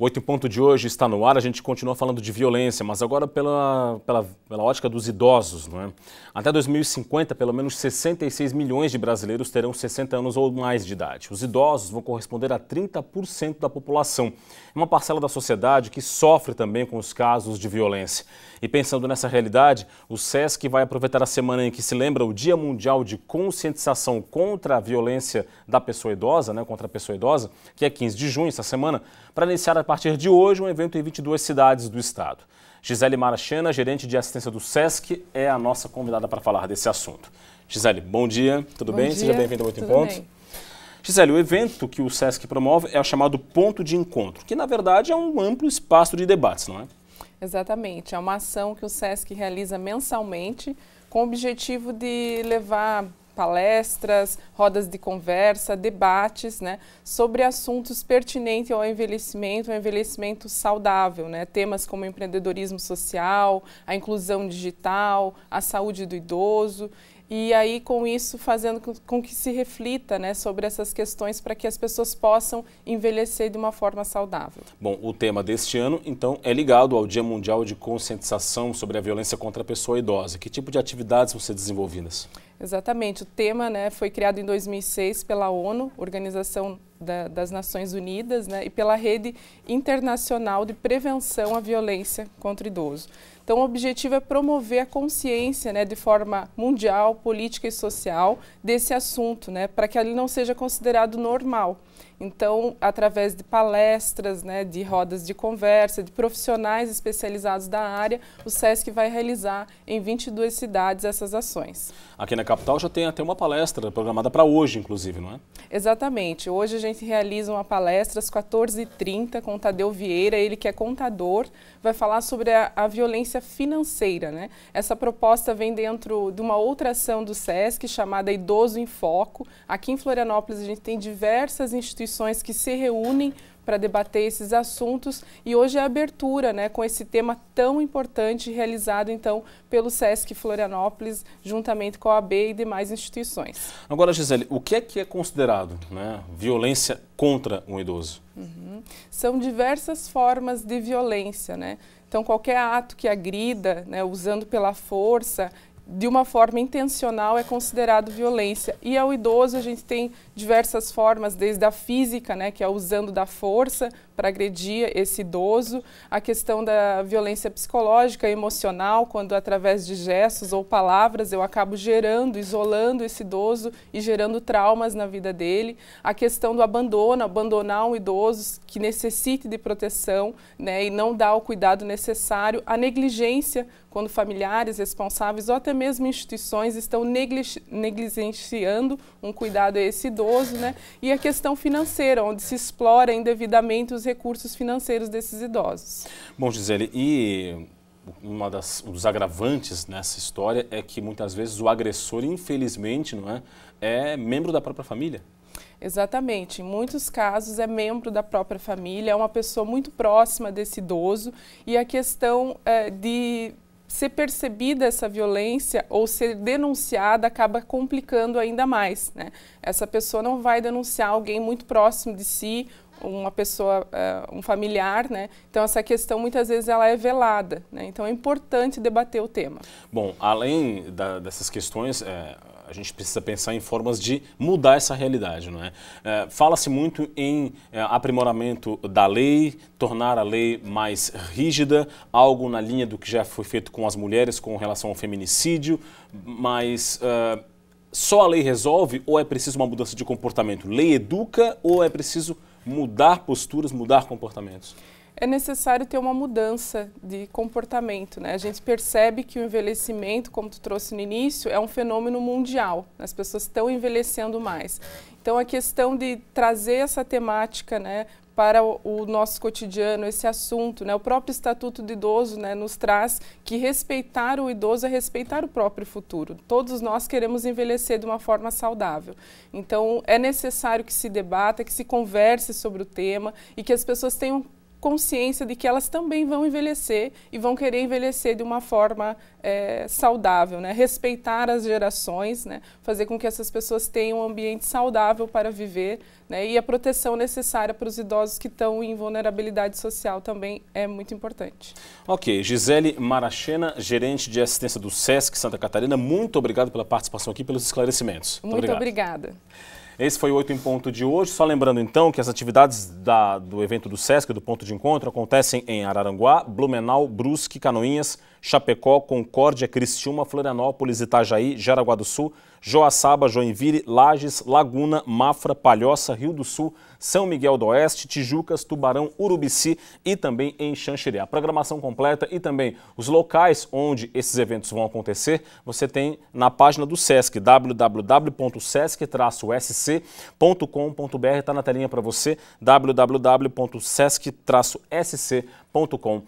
O em ponto de hoje está no ar, a gente continua falando de violência, mas agora pela, pela, pela ótica dos idosos. Não é? Até 2050, pelo menos 66 milhões de brasileiros terão 60 anos ou mais de idade. Os idosos vão corresponder a 30% da população. É uma parcela da sociedade que sofre também com os casos de violência. E pensando nessa realidade, o SESC vai aproveitar a semana em que se lembra o Dia Mundial de Conscientização contra a Violência da Pessoa Idosa, né, contra a pessoa idosa, que é 15 de junho, essa semana, para iniciar a partir de hoje um evento em 22 cidades do estado. Gisele Marachena, gerente de assistência do SESC, é a nossa convidada para falar desse assunto. Gisele, bom dia, tudo bom bem? Dia. Seja bem-vinda ao Oito em Ponto. Bem. Gisele, o evento que o SESC promove é o chamado Ponto de Encontro, que na verdade é um amplo espaço de debates, não é? Exatamente, é uma ação que o SESC realiza mensalmente com o objetivo de levar palestras, rodas de conversa, debates né, sobre assuntos pertinentes ao envelhecimento, ao envelhecimento saudável, né, temas como empreendedorismo social, a inclusão digital, a saúde do idoso e aí com isso fazendo com que se reflita né, sobre essas questões para que as pessoas possam envelhecer de uma forma saudável. Bom, o tema deste ano então é ligado ao Dia Mundial de Conscientização sobre a Violência contra a Pessoa Idosa. Que tipo de atividades vão ser desenvolvidas? Exatamente. O tema né, foi criado em 2006 pela ONU, Organização da, das Nações Unidas, né, e pela Rede Internacional de Prevenção à Violência contra o Idoso. Então, o objetivo é promover a consciência né, de forma mundial, política e social desse assunto, né, para que ele não seja considerado normal. Então, através de palestras, né, de rodas de conversa, de profissionais especializados da área, o SESC vai realizar em 22 cidades essas ações. Aqui na capital já tem até uma palestra programada para hoje, inclusive, não é? Exatamente. Hoje a gente realiza uma palestra às 14h30 com o Tadeu Vieira, ele que é contador, vai falar sobre a, a violência financeira. Né? Essa proposta vem dentro de uma outra ação do SESC chamada Idoso em Foco. Aqui em Florianópolis a gente tem diversas instituições instituições que se reúnem para debater esses assuntos e hoje é a abertura né, com esse tema tão importante realizado então pelo SESC Florianópolis juntamente com a OAB e demais instituições. Agora Gisele, o que é que é considerado né, violência contra um idoso? Uhum. São diversas formas de violência, né? Então, qualquer ato que agrida, né, usando pela força, de uma forma intencional é considerado violência. E ao idoso a gente tem diversas formas, desde a física, né, que é usando da força para agredir esse idoso, a questão da violência psicológica, emocional, quando através de gestos ou palavras eu acabo gerando, isolando esse idoso e gerando traumas na vida dele, a questão do abandono, abandonar um idoso que necessite de proteção, né, e não dar o cuidado necessário, a negligência quando familiares responsáveis ou até mesmo instituições estão negligenciando um cuidado a esse idoso, né? E a questão financeira, onde se explora indevidamente os recursos financeiros desses idosos. Bom, Gisele, e uma das um dos agravantes nessa história é que muitas vezes o agressor, infelizmente, não é, é membro da própria família. Exatamente. Em muitos casos é membro da própria família, é uma pessoa muito próxima desse idoso e a questão é, de ser percebida essa violência ou ser denunciada acaba complicando ainda mais. Né? Essa pessoa não vai denunciar alguém muito próximo de si, uma pessoa, uh, um familiar, né? Então essa questão muitas vezes ela é velada, né? Então é importante debater o tema. Bom, além da, dessas questões, é a gente precisa pensar em formas de mudar essa realidade, não é? é Fala-se muito em é, aprimoramento da lei, tornar a lei mais rígida, algo na linha do que já foi feito com as mulheres com relação ao feminicídio, mas é, só a lei resolve ou é preciso uma mudança de comportamento? Lei educa ou é preciso mudar posturas, mudar comportamentos? é necessário ter uma mudança de comportamento. Né? A gente percebe que o envelhecimento, como tu trouxe no início, é um fenômeno mundial. As pessoas estão envelhecendo mais. Então, a questão de trazer essa temática né, para o, nosso cotidiano, esse assunto. Né? O próprio Estatuto do Idoso né, nos traz que respeitar o idoso é respeitar o próprio futuro. Todos nós queremos envelhecer de uma forma saudável. Então, é necessário que se debata, que se converse sobre o tema e que as pessoas tenham consciência de que elas também vão envelhecer e vão querer envelhecer de uma forma é, saudável, né? respeitar as gerações, né? fazer com que essas pessoas tenham um ambiente saudável para viver né? e a proteção necessária para os idosos que estão em vulnerabilidade social também é muito importante. Ok, Gisele Marachena, gerente de assistência do SESC Santa Catarina, muito obrigado pela participação aqui pelos esclarecimentos. Muito, muito obrigada. Esse foi o 8 em Ponto de hoje. Só lembrando então que as atividades da, do evento do SESC, do ponto de encontro, acontecem em Araranguá, Blumenau, Brusque, Canoinhas, Chapecó, Concórdia, Criciúma, Florianópolis, Itajaí, Jaraguá do Sul, Joaçaba, Joinville, Lages, Laguna, Mafra, Palhoça, Rio do Sul, São Miguel do Oeste, Tijucas, Tubarão, Urubici e também em Xanxerê. A programação completa e também os locais onde esses eventos vão acontecer, você tem na página do SESC, www.sesc-sc.com.br, está na telinha para você, www.sesc-sc.com.br.